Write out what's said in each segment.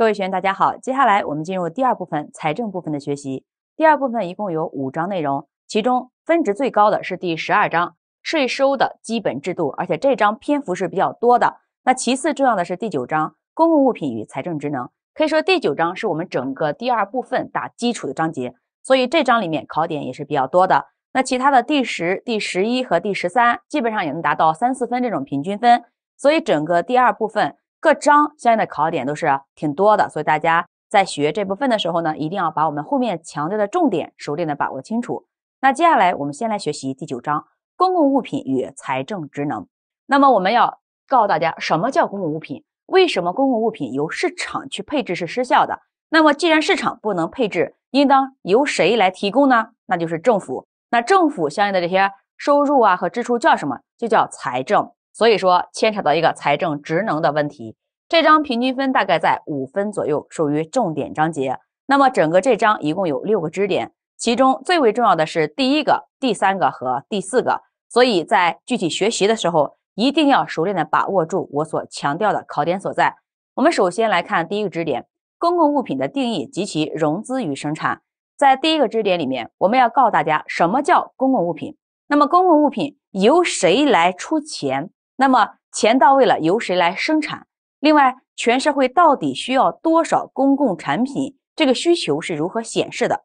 各位学员，大家好。接下来我们进入第二部分财政部分的学习。第二部分一共有五章内容，其中分值最高的是第十二章税收的基本制度，而且这章篇幅是比较多的。那其次重要的是第九章公共物品与财政职能，可以说第九章是我们整个第二部分打基础的章节，所以这章里面考点也是比较多的。那其他的第十、第十一和第十三基本上也能达到三四分这种平均分，所以整个第二部分。各章相应的考点都是挺多的，所以大家在学这部分的时候呢，一定要把我们后面强调的重点熟练的把握清楚。那接下来我们先来学习第九章公共物品与财政职能。那么我们要告诉大家，什么叫公共物品？为什么公共物品由市场去配置是失效的？那么既然市场不能配置，应当由谁来提供呢？那就是政府。那政府相应的这些收入啊和支出叫什么？就叫财政。所以说牵扯到一个财政职能的问题，这章平均分大概在五分左右，属于重点章节。那么整个这章一共有六个支点，其中最为重要的是第一个、第三个和第四个。所以在具体学习的时候，一定要熟练的把握住我所强调的考点所在。我们首先来看第一个支点：公共物品的定义及其融资与生产。在第一个知识点里面，我们要告诉大家什么叫公共物品。那么公共物品由谁来出钱？那么钱到位了，由谁来生产？另外，全社会到底需要多少公共产品？这个需求是如何显示的？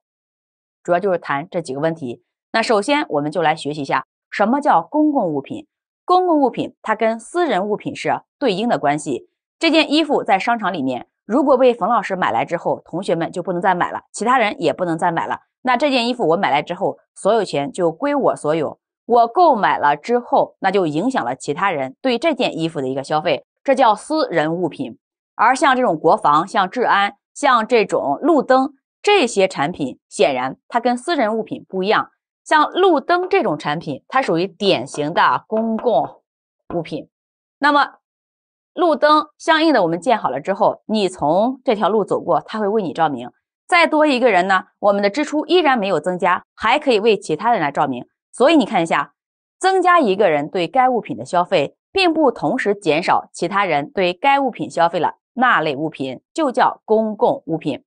主要就是谈这几个问题。那首先，我们就来学习一下什么叫公共物品。公共物品它跟私人物品是对应的关系。这件衣服在商场里面，如果被冯老师买来之后，同学们就不能再买了，其他人也不能再买了。那这件衣服我买来之后，所有钱就归我所有。我购买了之后，那就影响了其他人对这件衣服的一个消费，这叫私人物品。而像这种国防、像治安、像这种路灯这些产品，显然它跟私人物品不一样。像路灯这种产品，它属于典型的公共物品。那么，路灯相应的我们建好了之后，你从这条路走过，它会为你照明。再多一个人呢，我们的支出依然没有增加，还可以为其他人来照明。所以你看一下，增加一个人对该物品的消费，并不同时减少其他人对该物品消费了。那类物品就叫公共物品，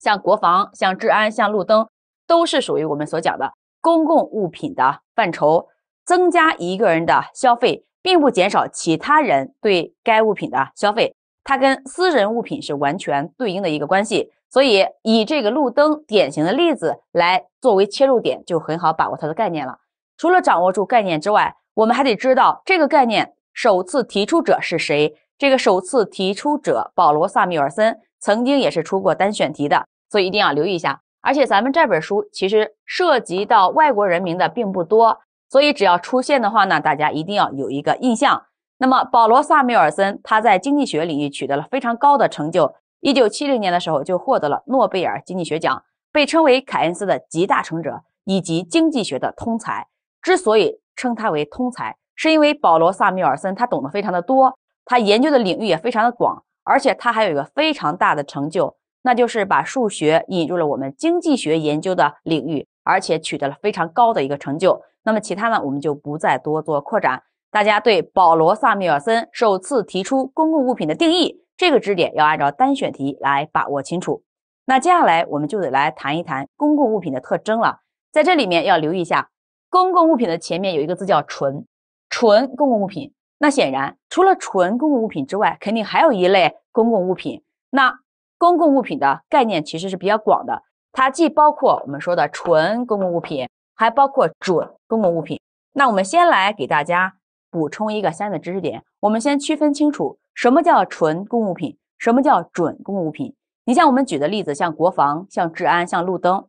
像国防、像治安、像路灯，都是属于我们所讲的公共物品的范畴。增加一个人的消费，并不减少其他人对该物品的消费，它跟私人物品是完全对应的一个关系。所以，以这个路灯典型的例子来作为切入点，就很好把握它的概念了。除了掌握住概念之外，我们还得知道这个概念首次提出者是谁。这个首次提出者保罗·萨缪尔森曾经也是出过单选题的，所以一定要留意一下。而且咱们这本书其实涉及到外国人名的并不多，所以只要出现的话呢，大家一定要有一个印象。那么，保罗·萨缪尔森他在经济学领域取得了非常高的成就。一九七零年的时候，就获得了诺贝尔经济学奖，被称为凯恩斯的集大成者以及经济学的通才。之所以称他为通才，是因为保罗萨缪尔森他懂得非常的多，他研究的领域也非常的广，而且他还有一个非常大的成就，那就是把数学引入了我们经济学研究的领域，而且取得了非常高的一个成就。那么其他呢，我们就不再多做扩展。大家对保罗萨缪尔森首次提出公共物品的定义。这个知识点要按照单选题来把握清楚。那接下来我们就得来谈一谈公共物品的特征了。在这里面要留意一下，公共物品的前面有一个字叫“纯”，纯公共物品。那显然，除了纯公共物品之外，肯定还有一类公共物品。那公共物品的概念其实是比较广的，它既包括我们说的纯公共物品，还包括准公共物品。那我们先来给大家补充一个相应的知识点，我们先区分清楚。什么叫纯公共物品？什么叫准公共物品？你像我们举的例子，像国防、像治安、像路灯，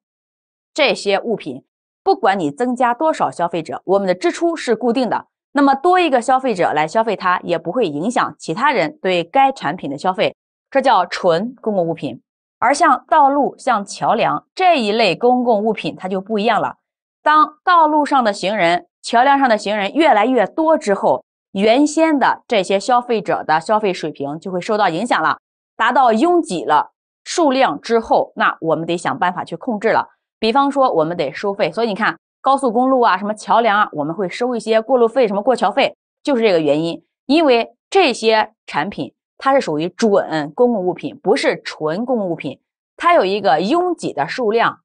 这些物品，不管你增加多少消费者，我们的支出是固定的。那么多一个消费者来消费它，也不会影响其他人对该产品的消费，这叫纯公共物品。而像道路、像桥梁这一类公共物品，它就不一样了。当道路上的行人、桥梁上的行人越来越多之后，原先的这些消费者的消费水平就会受到影响了，达到拥挤了数量之后，那我们得想办法去控制了。比方说，我们得收费，所以你看高速公路啊，什么桥梁啊，我们会收一些过路费、什么过桥费，就是这个原因。因为这些产品它是属于准公共物品，不是纯公共物品，它有一个拥挤的数量。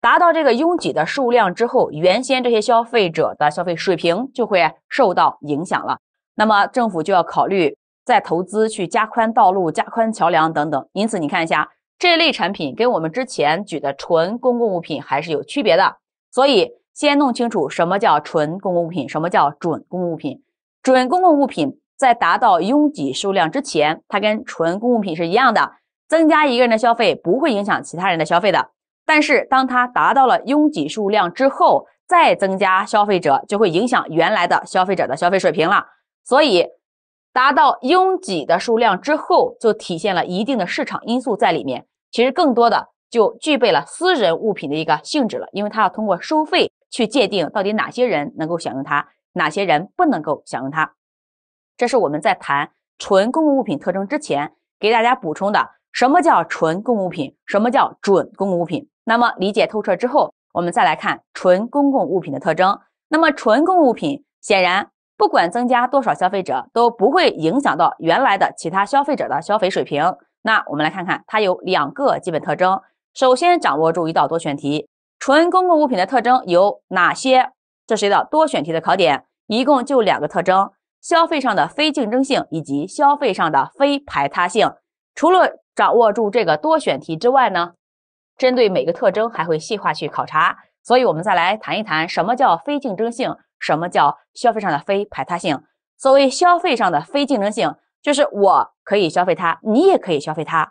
达到这个拥挤的数量之后，原先这些消费者的消费水平就会受到影响了。那么政府就要考虑再投资去加宽道路、加宽桥梁等等。因此，你看一下这类产品跟我们之前举的纯公共物品还是有区别的。所以，先弄清楚什么叫纯公共物品，什么叫准公共物品。准公共物品在达到拥挤数量之前，它跟纯公共物品是一样的，增加一个人的消费不会影响其他人的消费的。但是，当它达到了拥挤数量之后，再增加消费者就会影响原来的消费者的消费水平了。所以，达到拥挤的数量之后，就体现了一定的市场因素在里面。其实，更多的就具备了私人物品的一个性质了，因为它要通过收费去界定到底哪些人能够享用它，哪些人不能够享用它。这是我们在谈纯公共物品特征之前给大家补充的。什么叫纯公共物品？什么叫准公共物品？那么理解透彻之后，我们再来看纯公共物品的特征。那么纯公共物品显然不管增加多少消费者，都不会影响到原来的其他消费者的消费水平。那我们来看看它有两个基本特征。首先掌握住一道多选题：纯公共物品的特征有哪些？这是一道多选题的考点，一共就两个特征：消费上的非竞争性以及消费上的非排他性。除了掌握住这个多选题之外呢，针对每个特征还会细化去考察，所以，我们再来谈一谈什么叫非竞争性，什么叫消费上的非排他性。所谓消费上的非竞争性，就是我可以消费它，你也可以消费它，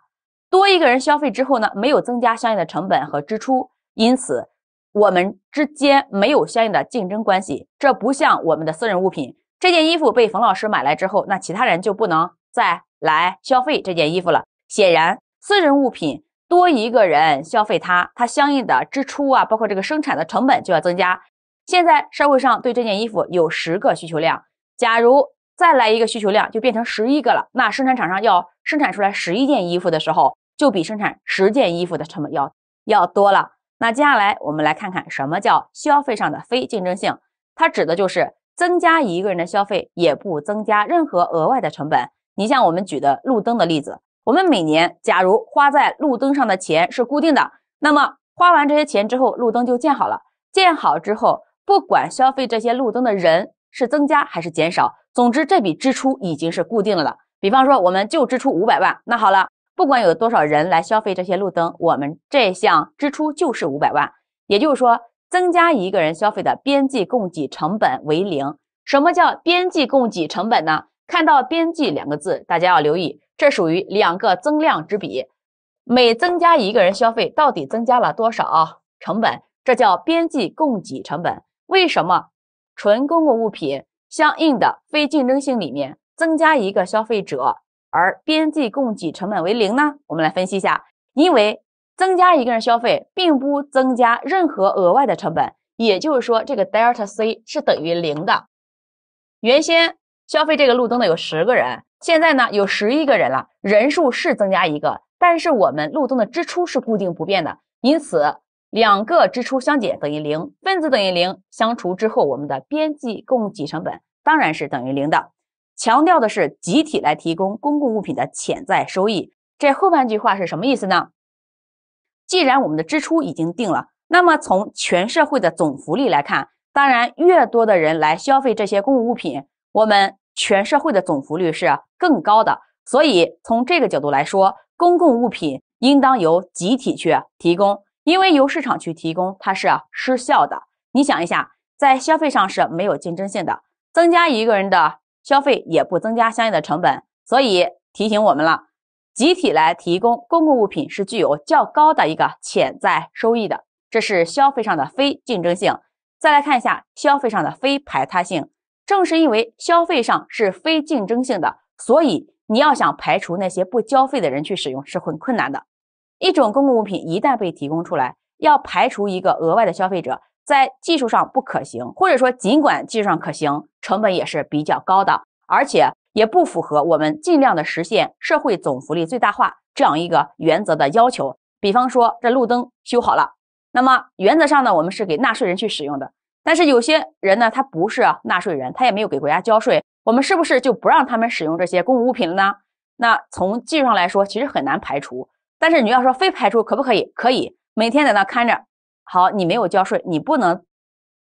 多一个人消费之后呢，没有增加相应的成本和支出，因此我们之间没有相应的竞争关系。这不像我们的私人物品，这件衣服被冯老师买来之后，那其他人就不能。再来消费这件衣服了，显然私人物品多一个人消费它，它相应的支出啊，包括这个生产的成本就要增加。现在社会上对这件衣服有十个需求量，假如再来一个需求量，就变成十一个了。那生产厂商要生产出来十一件衣服的时候，就比生产十件衣服的成本要要多了。那接下来我们来看看什么叫消费上的非竞争性，它指的就是增加一个人的消费，也不增加任何额外的成本。你像我们举的路灯的例子，我们每年假如花在路灯上的钱是固定的，那么花完这些钱之后，路灯就建好了。建好之后，不管消费这些路灯的人是增加还是减少，总之这笔支出已经是固定了。比方说，我们就支出五百万。那好了，不管有多少人来消费这些路灯，我们这项支出就是五百万。也就是说，增加一个人消费的边际供给成本为零。什么叫边际供给成本呢？看到“边际”两个字，大家要留意，这属于两个增量之比。每增加一个人消费，到底增加了多少成本？这叫边际供给成本。为什么纯公共物品相应的非竞争性里面，增加一个消费者，而边际供给成本为零呢？我们来分析一下。因为增加一个人消费，并不增加任何额外的成本，也就是说，这个 delta C 是等于零的。原先。消费这个路灯的有十个人，现在呢有十一个人了，人数是增加一个，但是我们路灯的支出是固定不变的，因此两个支出相减等于零，分子等于零，相除之后，我们的边际供给成本当然是等于零的。强调的是集体来提供公共物品的潜在收益，这后半句话是什么意思呢？既然我们的支出已经定了，那么从全社会的总福利来看，当然越多的人来消费这些公共物品。我们全社会的总福利是更高的，所以从这个角度来说，公共物品应当由集体去提供，因为由市场去提供它是失效的。你想一下，在消费上是没有竞争性的，增加一个人的消费也不增加相应的成本，所以提醒我们了，集体来提供公共物品是具有较高的一个潜在收益的，这是消费上的非竞争性。再来看一下消费上的非排他性。正是因为消费上是非竞争性的，所以你要想排除那些不交费的人去使用是很困难的。一种公共物品一旦被提供出来，要排除一个额外的消费者，在技术上不可行，或者说尽管技术上可行，成本也是比较高的，而且也不符合我们尽量的实现社会总福利最大化这样一个原则的要求。比方说这路灯修好了，那么原则上呢，我们是给纳税人去使用的。但是有些人呢，他不是纳税人，他也没有给国家交税，我们是不是就不让他们使用这些公共物品了呢？那从技术上来说，其实很难排除。但是你要说非排除可不可以？可以，每天在那看着，好，你没有交税，你不能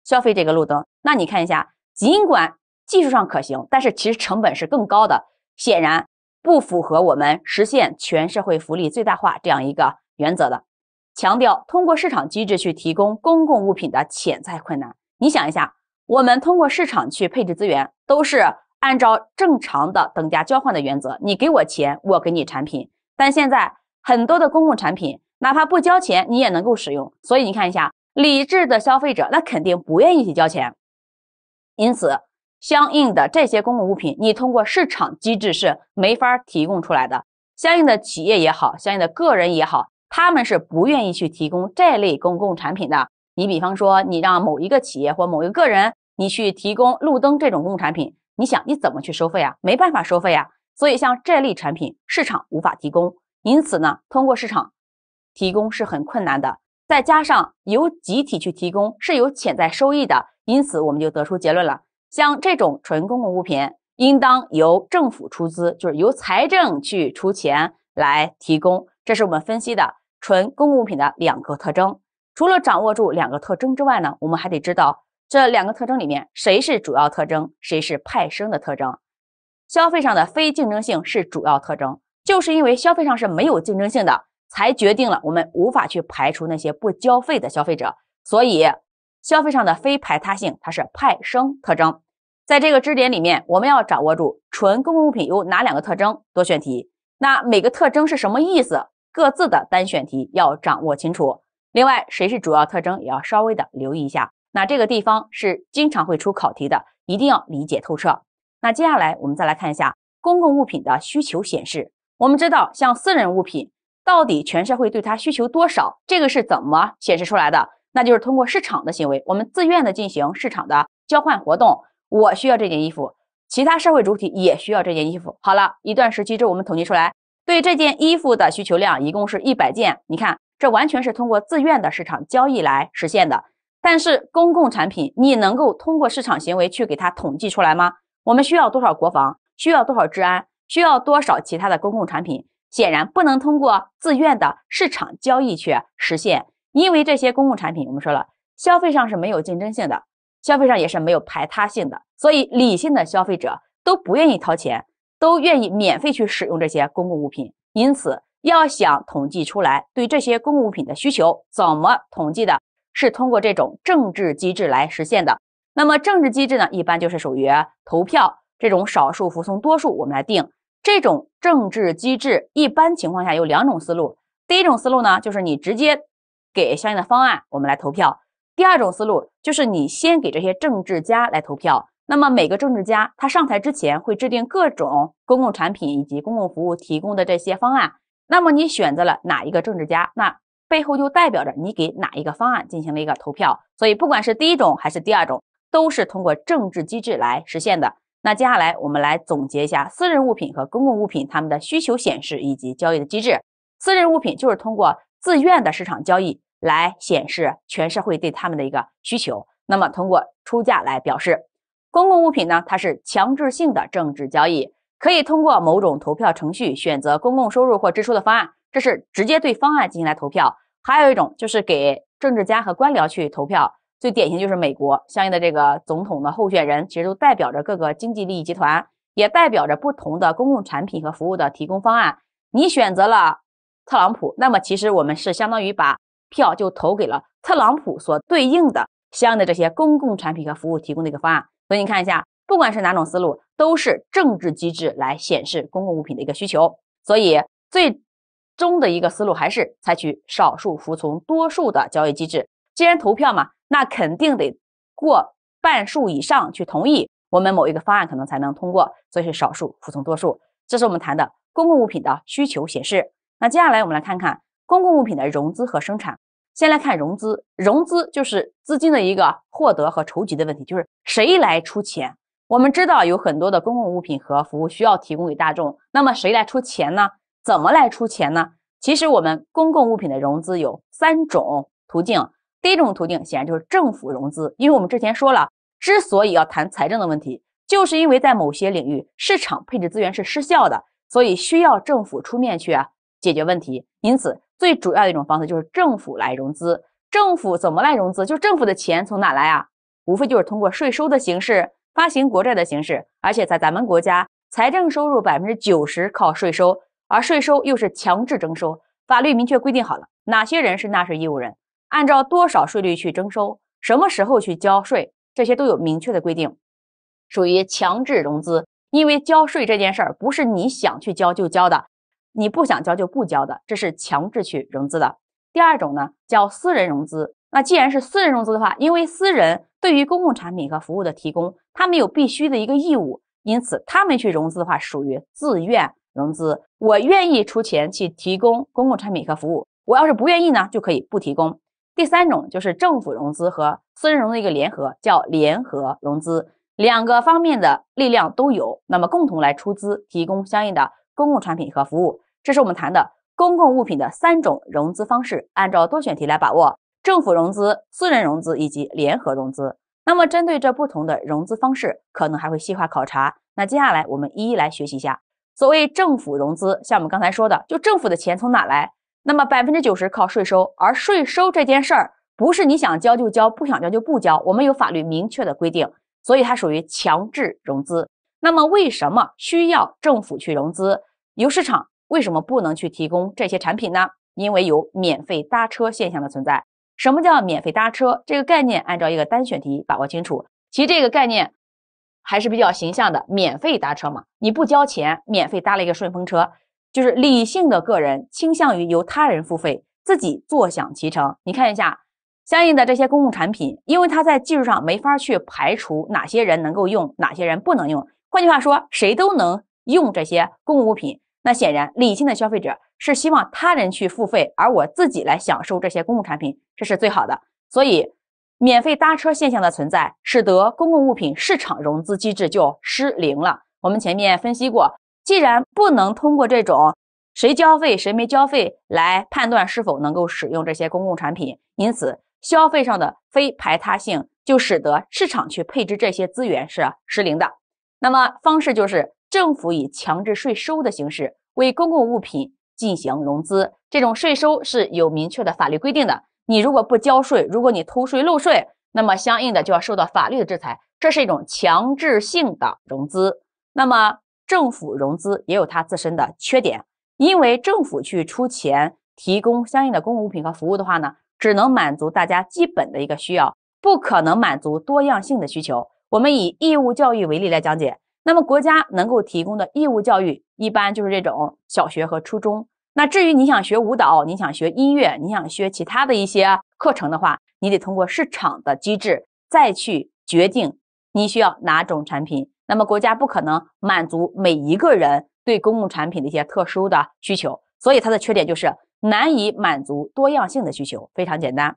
消费这个路灯。那你看一下，尽管技术上可行，但是其实成本是更高的，显然不符合我们实现全社会福利最大化这样一个原则的。强调通过市场机制去提供公共物品的潜在困难。你想一下，我们通过市场去配置资源，都是按照正常的等价交换的原则，你给我钱，我给你产品。但现在很多的公共产品，哪怕不交钱你也能够使用，所以你看一下，理智的消费者那肯定不愿意去交钱。因此，相应的这些公共物品，你通过市场机制是没法提供出来的。相应的企业也好，相应的个人也好，他们是不愿意去提供这类公共产品的。你比方说，你让某一个企业或某一个人，你去提供路灯这种公共产品，你想你怎么去收费啊？没办法收费啊。所以像这类产品，市场无法提供，因此呢，通过市场提供是很困难的。再加上由集体去提供是有潜在收益的，因此我们就得出结论了：像这种纯公共物品，应当由政府出资，就是由财政去出钱来提供。这是我们分析的纯公共物品的两个特征。除了掌握住两个特征之外呢，我们还得知道这两个特征里面谁是主要特征，谁是派生的特征。消费上的非竞争性是主要特征，就是因为消费上是没有竞争性的，才决定了我们无法去排除那些不交费的消费者。所以，消费上的非排他性它是派生特征。在这个知识点里面，我们要掌握住纯公共物品有哪两个特征，多选题。那每个特征是什么意思，各自的单选题要掌握清楚。另外，谁是主要特征也要稍微的留意一下。那这个地方是经常会出考题的，一定要理解透彻。那接下来我们再来看一下公共物品的需求显示。我们知道，像私人物品，到底全社会对它需求多少，这个是怎么显示出来的？那就是通过市场的行为，我们自愿的进行市场的交换活动。我需要这件衣服，其他社会主体也需要这件衣服。好了，一段时期之后，我们统计出来对这件衣服的需求量一共是一百件。你看。这完全是通过自愿的市场交易来实现的，但是公共产品，你能够通过市场行为去给它统计出来吗？我们需要多少国防？需要多少治安？需要多少其他的公共产品？显然不能通过自愿的市场交易去实现，因为这些公共产品，我们说了，消费上是没有竞争性的，消费上也是没有排他性的，所以理性的消费者都不愿意掏钱，都愿意免费去使用这些公共物品，因此。要想统计出来对这些公物品的需求，怎么统计的？是通过这种政治机制来实现的。那么政治机制呢？一般就是属于投票这种少数服从多数，我们来定。这种政治机制一般情况下有两种思路。第一种思路呢，就是你直接给相应的方案，我们来投票。第二种思路就是你先给这些政治家来投票。那么每个政治家他上台之前会制定各种公共产品以及公共服务提供的这些方案。那么你选择了哪一个政治家，那背后就代表着你给哪一个方案进行了一个投票。所以不管是第一种还是第二种，都是通过政治机制来实现的。那接下来我们来总结一下私人物品和公共物品它们的需求显示以及交易的机制。私人物品就是通过自愿的市场交易来显示全社会对他们的一个需求，那么通过出价来表示。公共物品呢，它是强制性的政治交易。可以通过某种投票程序选择公共收入或支出的方案，这是直接对方案进行来投票。还有一种就是给政治家和官僚去投票，最典型就是美国，相应的这个总统的候选人其实都代表着各个经济利益集团，也代表着不同的公共产品和服务的提供方案。你选择了特朗普，那么其实我们是相当于把票就投给了特朗普所对应的相应的这些公共产品和服务提供的一个方案。所以你看一下。不管是哪种思路，都是政治机制来显示公共物品的一个需求，所以最终的一个思路还是采取少数服从多数的交易机制。既然投票嘛，那肯定得过半数以上去同意，我们某一个方案可能才能通过，所以是少数服从多数。这是我们谈的公共物品的需求显示。那接下来我们来看看公共物品的融资和生产。先来看融资，融资就是资金的一个获得和筹集的问题，就是谁来出钱。我们知道有很多的公共物品和服务需要提供给大众，那么谁来出钱呢？怎么来出钱呢？其实我们公共物品的融资有三种途径。第一种途径显然就是政府融资，因为我们之前说了，之所以要谈财政的问题，就是因为在某些领域市场配置资源是失效的，所以需要政府出面去啊、解决问题。因此，最主要的一种方式就是政府来融资。政府怎么来融资？就政府的钱从哪来啊？无非就是通过税收的形式。发行国债的形式，而且在咱们国家，财政收入百分之九十靠税收，而税收又是强制征收，法律明确规定好了哪些人是纳税义务人，按照多少税率去征收，什么时候去交税，这些都有明确的规定，属于强制融资。因为交税这件事儿不是你想去交就交的，你不想交就不交的，这是强制去融资的。第二种呢，叫私人融资。那既然是私人融资的话，因为私人对于公共产品和服务的提供，他们有必须的一个义务，因此他们去融资的话属于自愿融资。我愿意出钱去提供公共产品和服务，我要是不愿意呢，就可以不提供。第三种就是政府融资和私人融资一个联合，叫联合融资，两个方面的力量都有，那么共同来出资提供相应的公共产品和服务。这是我们谈的公共物品的三种融资方式，按照多选题来把握。政府融资、私人融资以及联合融资。那么，针对这不同的融资方式，可能还会细化考察。那接下来，我们一一来学习一下。所谓政府融资，像我们刚才说的，就政府的钱从哪来？那么百分之九十靠税收，而税收这件事儿不是你想交就交，不想交就不交。我们有法律明确的规定，所以它属于强制融资。那么，为什么需要政府去融资？由市场为什么不能去提供这些产品呢？因为有免费搭车现象的存在。什么叫免费搭车？这个概念按照一个单选题把握清楚。其实这个概念还是比较形象的，免费搭车嘛，你不交钱，免费搭了一个顺风车。就是理性的个人倾向于由他人付费，自己坐享其成。你看一下相应的这些公共产品，因为它在技术上没法去排除哪些人能够用，哪些人不能用。换句话说，谁都能用这些公共物品。那显然，理性的消费者是希望他人去付费，而我自己来享受这些公共产品，这是最好的。所以，免费搭车现象的存在，使得公共物品市场融资机制就失灵了。我们前面分析过，既然不能通过这种谁交费谁没交费来判断是否能够使用这些公共产品，因此消费上的非排他性就使得市场去配置这些资源是失灵的。那么方式就是政府以强制税收的形式。为公共物品进行融资，这种税收是有明确的法律规定的。你如果不交税，如果你偷税漏税，那么相应的就要受到法律的制裁。这是一种强制性的融资。那么政府融资也有它自身的缺点，因为政府去出钱提供相应的公共物品和服务的话呢，只能满足大家基本的一个需要，不可能满足多样性的需求。我们以义务教育为例来讲解。那么国家能够提供的义务教育，一般就是这种小学和初中。那至于你想学舞蹈，你想学音乐，你想学其他的一些课程的话，你得通过市场的机制再去决定你需要哪种产品。那么国家不可能满足每一个人对公共产品的一些特殊的需求，所以它的缺点就是难以满足多样性的需求。非常简单，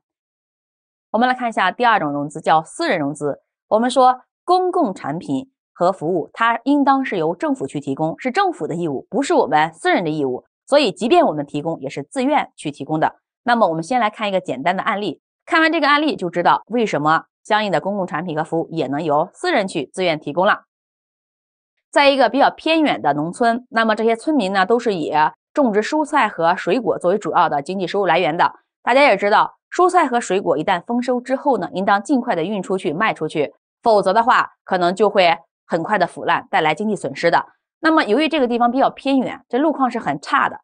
我们来看一下第二种融资叫私人融资。我们说公共产品。和服务，它应当是由政府去提供，是政府的义务，不是我们私人的义务。所以，即便我们提供，也是自愿去提供的。那么，我们先来看一个简单的案例。看完这个案例，就知道为什么相应的公共产品和服务也能由私人去自愿提供了。在一个比较偏远的农村，那么这些村民呢，都是以种植蔬菜和水果作为主要的经济收入来源的。大家也知道，蔬菜和水果一旦丰收之后呢，应当尽快的运出去卖出去，否则的话，可能就会。很快的腐烂带来经济损失的。那么由于这个地方比较偏远，这路况是很差的。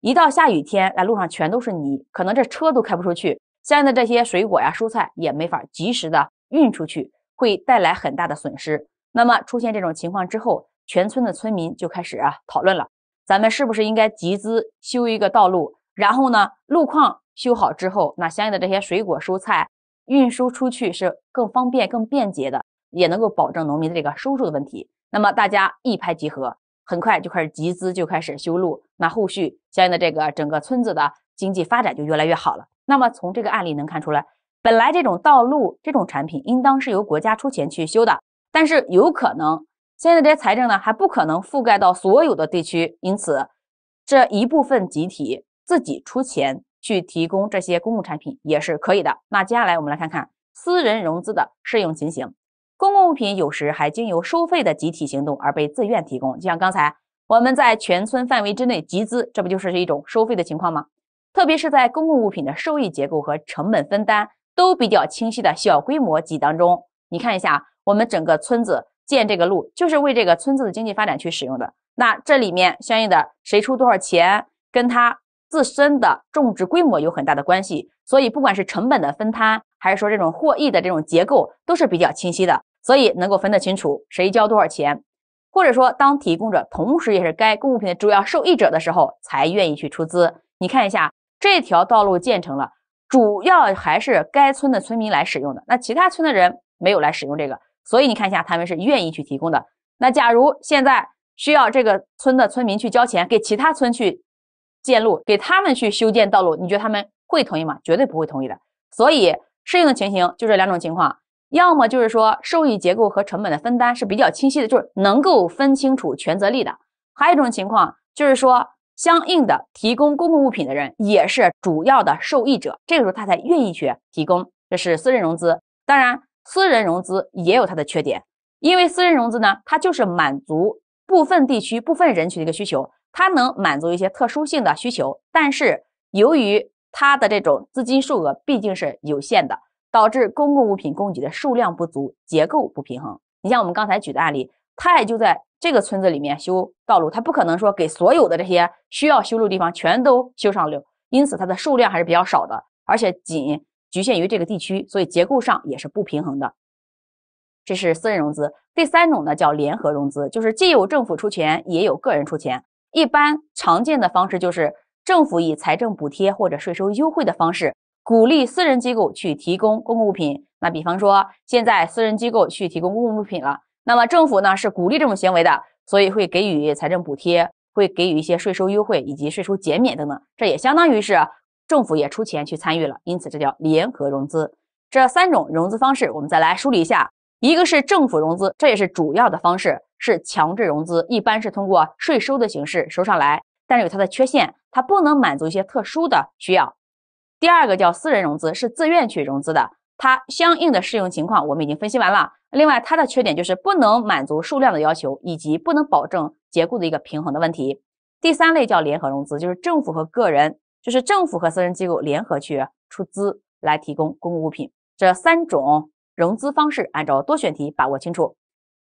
一到下雨天，那路上全都是泥，可能这车都开不出去。相应的这些水果呀、蔬菜也没法及时的运出去，会带来很大的损失。那么出现这种情况之后，全村的村民就开始讨论了：咱们是不是应该集资修一个道路？然后呢，路况修好之后，那相应的这些水果、蔬菜运输出去是更方便、更便捷的。也能够保证农民的这个收入的问题，那么大家一拍即合，很快就开始集资，就开始修路。那后续相应的这个整个村子的经济发展就越来越好了。那么从这个案例能看出来，本来这种道路这种产品应当是由国家出钱去修的，但是有可能现在这些财政呢还不可能覆盖到所有的地区，因此这一部分集体自己出钱去提供这些公共产品也是可以的。那接下来我们来看看私人融资的适用情形。公共物品有时还经由收费的集体行动而被自愿提供，就像刚才我们在全村范围之内集资，这不就是一种收费的情况吗？特别是在公共物品的收益结构和成本分担都比较清晰的小规模集当中，你看一下，我们整个村子建这个路，就是为这个村子的经济发展去使用的。那这里面相应的谁出多少钱，跟它自身的种植规模有很大的关系。所以不管是成本的分摊，还是说这种获益的这种结构，都是比较清晰的。所以能够分得清楚谁交多少钱，或者说当提供者同时也是该公物品的主要受益者的时候，才愿意去出资。你看一下，这条道路建成了，主要还是该村的村民来使用的，那其他村的人没有来使用这个，所以你看一下他们是愿意去提供的。那假如现在需要这个村的村民去交钱给其他村去建路，给他们去修建道路，你觉得他们会同意吗？绝对不会同意的。所以适用的情形就这两种情况。要么就是说，受益结构和成本的分担是比较清晰的，就是能够分清楚权责利的。还有一种情况，就是说，相应的提供公共物品的人也是主要的受益者，这个时候他才愿意去提供。这是私人融资，当然，私人融资也有它的缺点，因为私人融资呢，它就是满足部分地区、部分人群的一个需求，它能满足一些特殊性的需求，但是由于它的这种资金数额毕竟是有限的。导致公共物品供给的数量不足、结构不平衡。你像我们刚才举的案例，他也就在这个村子里面修道路，他不可能说给所有的这些需要修路地方全都修上路，因此它的数量还是比较少的，而且仅局限于这个地区，所以结构上也是不平衡的。这是私人融资。第三种呢叫联合融资，就是既有政府出钱，也有个人出钱。一般常见的方式就是政府以财政补贴或者税收优惠的方式。鼓励私人机构去提供公共物品，那比方说现在私人机构去提供公共物品了，那么政府呢是鼓励这种行为的，所以会给予财政补贴，会给予一些税收优惠以及税收减免等等，这也相当于是政府也出钱去参与了，因此这叫联合融资。这三种融资方式我们再来梳理一下，一个是政府融资，这也是主要的方式，是强制融资，一般是通过税收的形式收上来，但是有它的缺陷，它不能满足一些特殊的需要。第二个叫私人融资，是自愿去融资的，它相应的适用情况我们已经分析完了。另外，它的缺点就是不能满足数量的要求，以及不能保证结构的一个平衡的问题。第三类叫联合融资，就是政府和个人，就是政府和私人机构联合去出资来提供公共物品。这三种融资方式按照多选题把握清楚。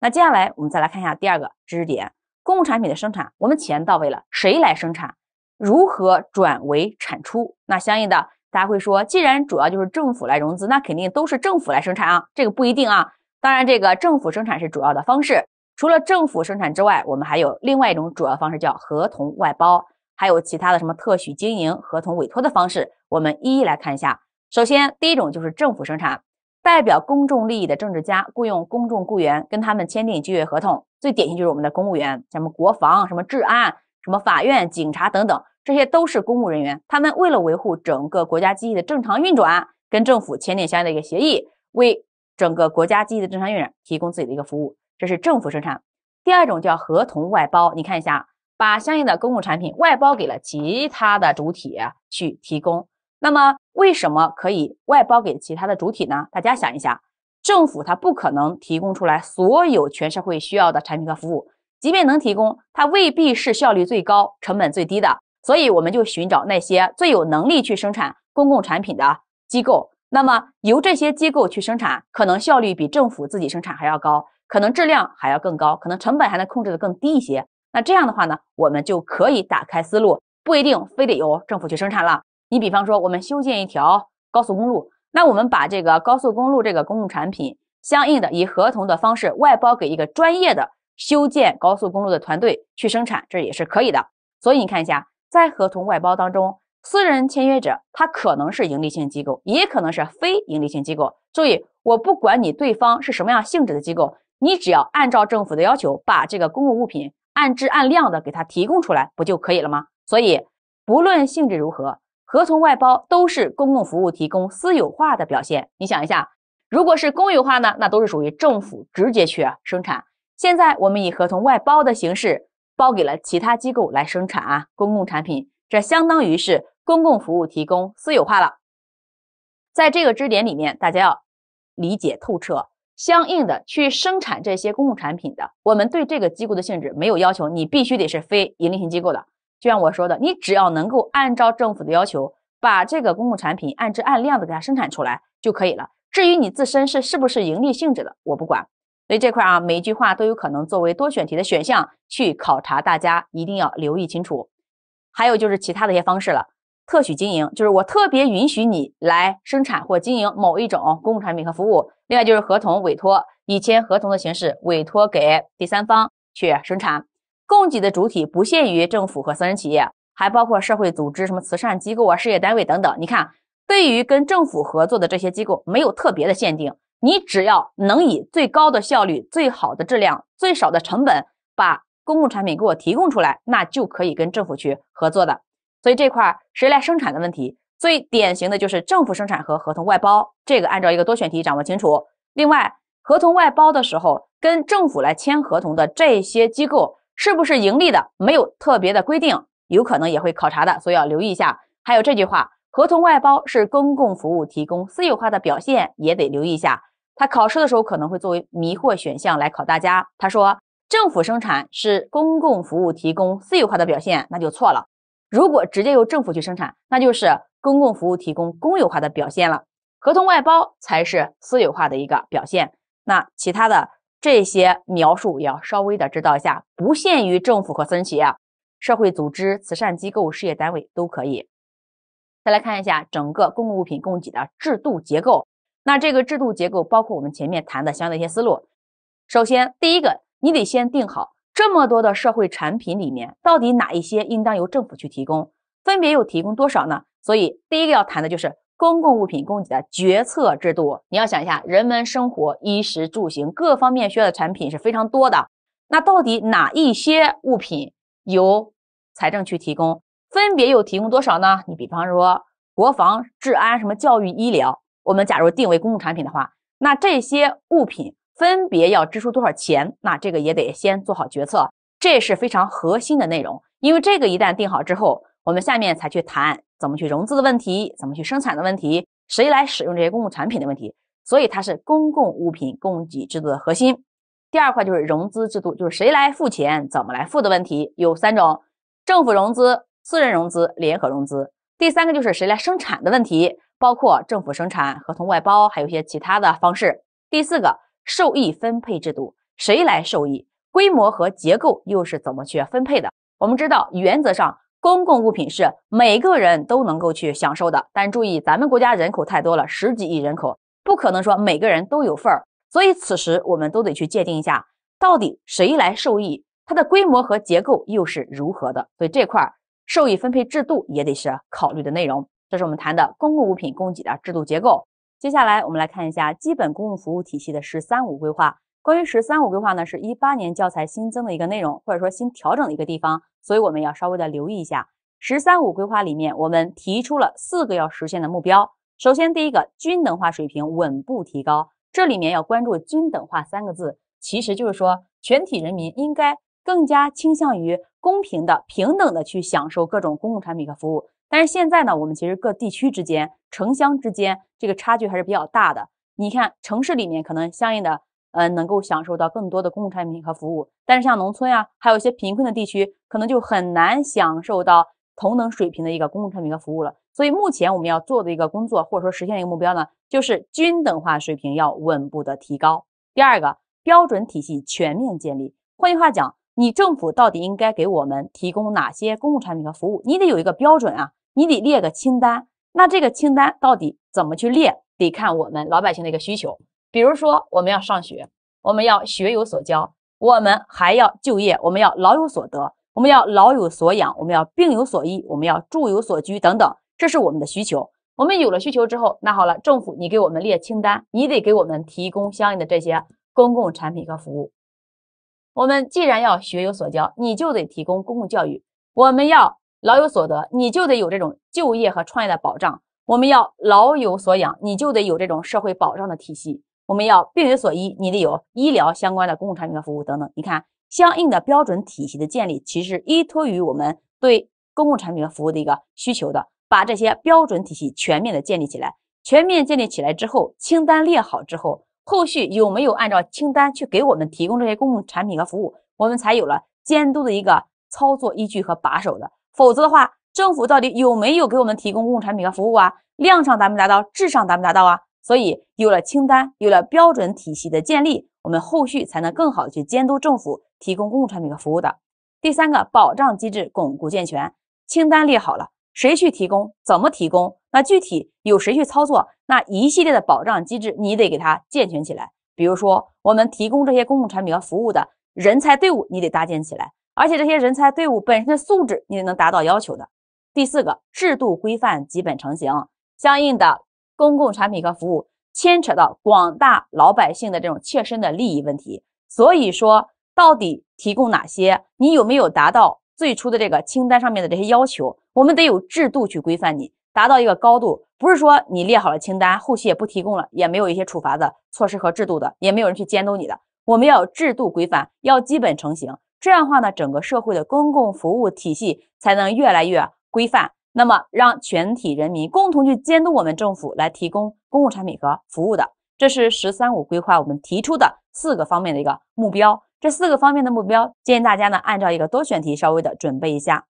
那接下来我们再来看一下第二个知识点：公共产品的生产，我们钱到位了，谁来生产？如何转为产出？那相应的。大家会说，既然主要就是政府来融资，那肯定都是政府来生产啊？这个不一定啊。当然，这个政府生产是主要的方式。除了政府生产之外，我们还有另外一种主要方式，叫合同外包，还有其他的什么特许经营、合同委托的方式，我们一一来看一下。首先，第一种就是政府生产，代表公众利益的政治家雇佣公众雇员，跟他们签订就业合同。最典型就是我们的公务员，什么国防、什么治安、什么法院、警察等等。这些都是公务人员，他们为了维护整个国家机器的正常运转，跟政府签订相应的一个协议，为整个国家机器的正常运转提供自己的一个服务，这是政府生产。第二种叫合同外包，你看一下，把相应的公共产品外包给了其他的主体去提供。那么为什么可以外包给其他的主体呢？大家想一下，政府它不可能提供出来所有全社会需要的产品和服务，即便能提供，它未必是效率最高、成本最低的。所以我们就寻找那些最有能力去生产公共产品的机构。那么由这些机构去生产，可能效率比政府自己生产还要高，可能质量还要更高，可能成本还能控制的更低一些。那这样的话呢，我们就可以打开思路，不一定非得由政府去生产了。你比方说，我们修建一条高速公路，那我们把这个高速公路这个公共产品，相应的以合同的方式外包给一个专业的修建高速公路的团队去生产，这也是可以的。所以你看一下。在合同外包当中，私人签约者他可能是盈利性机构，也可能是非盈利性机构。注意，我不管你对方是什么样性质的机构，你只要按照政府的要求，把这个公共物品按质按量的给他提供出来，不就可以了吗？所以，不论性质如何，合同外包都是公共服务提供私有化的表现。你想一下，如果是公有化呢？那都是属于政府直接去生产。现在我们以合同外包的形式。包给了其他机构来生产啊，公共产品，这相当于是公共服务提供私有化了。在这个支点里面，大家要理解透彻，相应的去生产这些公共产品的，我们对这个机构的性质没有要求，你必须得是非盈利性机构的。就像我说的，你只要能够按照政府的要求，把这个公共产品按质按量的给它生产出来就可以了。至于你自身是是不是盈利性质的，我不管。所以这块啊，每一句话都有可能作为多选题的选项去考察，大家一定要留意清楚。还有就是其他的一些方式了，特许经营就是我特别允许你来生产或经营某一种公共产品和服务。另外就是合同委托，以签合同的形式委托给第三方去生产。供给的主体不限于政府和私人企业，还包括社会组织、什么慈善机构啊、事业单位等等。你看，对于跟政府合作的这些机构，没有特别的限定。你只要能以最高的效率、最好的质量、最少的成本把公共产品给我提供出来，那就可以跟政府去合作的。所以这块儿谁来生产的问题，最典型的就是政府生产和合同外包。这个按照一个多选题掌握清楚。另外，合同外包的时候跟政府来签合同的这些机构是不是盈利的，没有特别的规定，有可能也会考察的，所以要留意一下。还有这句话，合同外包是公共服务提供私有化的表现，也得留意一下。他考试的时候可能会作为迷惑选项来考大家。他说：“政府生产是公共服务提供私有化的表现，那就错了。如果直接由政府去生产，那就是公共服务提供公有化的表现了。合同外包才是私有化的一个表现。那其他的这些描述也要稍微的知道一下，不限于政府和私人企业，社会组织、慈善机构、事业单位都可以。再来看一下整个公共物品供给的制度结构。”那这个制度结构包括我们前面谈的相应的一些思路。首先，第一个，你得先定好这么多的社会产品里面，到底哪一些应当由政府去提供，分别又提供多少呢？所以，第一个要谈的就是公共物品供给的决策制度。你要想一下，人们生活衣食住行各方面需要的产品是非常多的。那到底哪一些物品由财政去提供，分别又提供多少呢？你比方说，国防、治安、什么教育、医疗。我们假如定为公共产品的话，那这些物品分别要支出多少钱？那这个也得先做好决策，这是非常核心的内容。因为这个一旦定好之后，我们下面才去谈怎么去融资的问题，怎么去生产的问题，谁来使用这些公共产品的问题。所以它是公共物品供给制度的核心。第二块就是融资制度，就是谁来付钱，怎么来付的问题，有三种：政府融资、私人融资、联合融资。第三个就是谁来生产的问题。包括政府生产、合同外包，还有一些其他的方式。第四个，受益分配制度，谁来受益？规模和结构又是怎么去分配的？我们知道，原则上公共物品是每个人都能够去享受的，但注意，咱们国家人口太多了，十几亿人口，不可能说每个人都有份儿。所以此时，我们都得去界定一下，到底谁来受益，它的规模和结构又是如何的。所以这块儿，受益分配制度也得是考虑的内容。这是我们谈的公共物品供给的制度结构。接下来，我们来看一下基本公共服务体系的“十三五”规划。关于“十三五”规划呢，是一八年教材新增的一个内容，或者说新调整的一个地方，所以我们要稍微的留意一下。“十三五”规划里面，我们提出了四个要实现的目标。首先，第一个，均等化水平稳步提高。这里面要关注“均等化”三个字，其实就是说全体人民应该更加倾向于公平的、平等的去享受各种公共产品和服务。但是现在呢，我们其实各地区之间、城乡之间这个差距还是比较大的。你看，城市里面可能相应的呃能够享受到更多的公共产品和服务，但是像农村啊，还有一些贫困的地区，可能就很难享受到同等水平的一个公共产品和服务了。所以目前我们要做的一个工作，或者说实现一个目标呢，就是均等化水平要稳步的提高。第二个，标准体系全面建立。换句话讲。你政府到底应该给我们提供哪些公共产品和服务？你得有一个标准啊，你得列个清单。那这个清单到底怎么去列？得看我们老百姓的一个需求。比如说，我们要上学，我们要学有所教，我们还要就业，我们要老有所得，我们要老有所养，我们要病有所医，我们要住有所居，等等，这是我们的需求。我们有了需求之后，那好了，政府你给我们列清单，你得给我们提供相应的这些公共产品和服务。我们既然要学有所教，你就得提供公共教育；我们要老有所得，你就得有这种就业和创业的保障；我们要老有所养，你就得有这种社会保障的体系；我们要病有所医，你得有医疗相关的公共产品和服务等等。你看，相应的标准体系的建立，其实依托于我们对公共产品和服务的一个需求的，把这些标准体系全面的建立起来，全面建立起来之后，清单列好之后。后续有没有按照清单去给我们提供这些公共产品和服务，我们才有了监督的一个操作依据和把手的。否则的话，政府到底有没有给我们提供公共产品和服务啊？量上咱们达到，质上咱们达到啊？所以有了清单，有了标准体系的建立，我们后续才能更好的去监督政府提供公共产品和服务的。第三个，保障机制巩固健全，清单列好了。谁去提供？怎么提供？那具体有谁去操作？那一系列的保障机制，你得给它健全起来。比如说，我们提供这些公共产品和服务的人才队伍，你得搭建起来，而且这些人才队伍本身的素质，你得能达到要求的。第四个，制度规范基本成型，相应的公共产品和服务牵扯到广大老百姓的这种切身的利益问题，所以说，到底提供哪些，你有没有达到？最初的这个清单上面的这些要求，我们得有制度去规范你，达到一个高度，不是说你列好了清单，后期也不提供了，也没有一些处罚的措施和制度的，也没有人去监督你的。我们要有制度规范，要基本成型。这样的话呢，整个社会的公共服务体系才能越来越规范。那么，让全体人民共同去监督我们政府来提供公共产品和服务的，这是“十三五”规划我们提出的四个方面的一个目标。这四个方面的目标，建议大家呢按照一个多选题稍微的准备一下。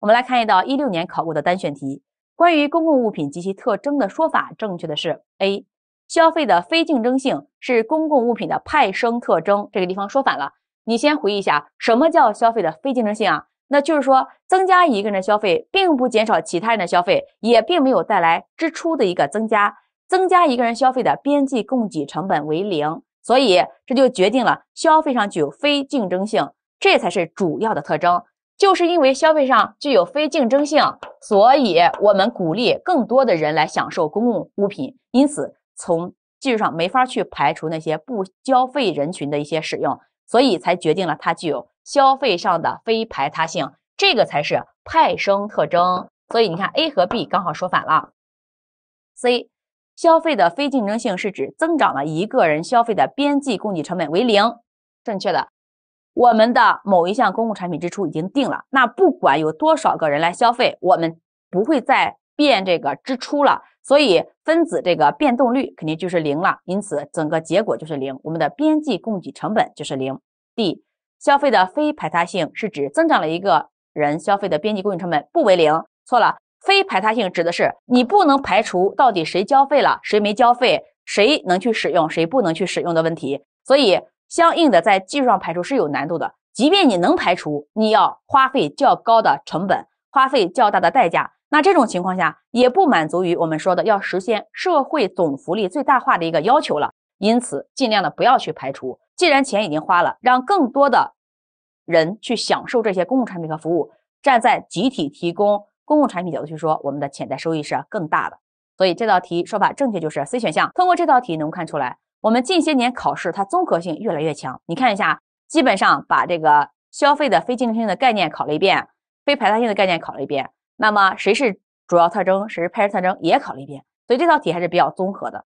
我们来看一道一六年考过的单选题，关于公共物品及其特征的说法，正确的是 A，消费的非竞争性是公共物品的派生特征，这个地方说反了。你先回忆一下，什么叫消费的非竞争性啊？那就是说，增加一个人的消费，并不减少其他人的消费，也并没有带来支出的一个增加，增加一个人消费的边际供给成本为零。所以这就决定了消费上具有非竞争性，这才是主要的特征。就是因为消费上具有非竞争性，所以我们鼓励更多的人来享受公共物品。因此，从技术上没法去排除那些不交费人群的一些使用，所以才决定了它具有消费上的非排他性，这个才是派生特征。所以你看，A 和 B 刚好说反了，C。消费的非竞争性是指增长了一个人消费的边际供给成本为零，正确的。我们的某一项公共产品支出已经定了，那不管有多少个人来消费，我们不会再变这个支出了，所以分子这个变动率肯定就是零了，因此整个结果就是零，我们的边际供给成本就是零。D. 消费的非排他性是指增长了一个人消费的边际供给成本不为零，错了。非排他性指的是你不能排除到底谁交费了，谁没交费，谁能去使用，谁不能去使用的问题。所以，相应的在技术上排除是有难度的。即便你能排除，你要花费较高的成本，花费较大的代价。那这种情况下，也不满足于我们说的要实现社会总福利最大化的一个要求了。因此，尽量的不要去排除。既然钱已经花了，让更多的人去享受这些公共产品和服务，站在集体提供。公共产品角度去说，我们的潜在收益是更大的，所以这道题说法正确就是 C 选项。通过这道题能看出来，我们近些年考试它综合性越来越强。你看一下，基本上把这个消费的非竞争性的概念考了一遍，非排他性的概念考了一遍，那么谁是主要特征，谁是派生特征也考了一遍，所以这道题还是比较综合的。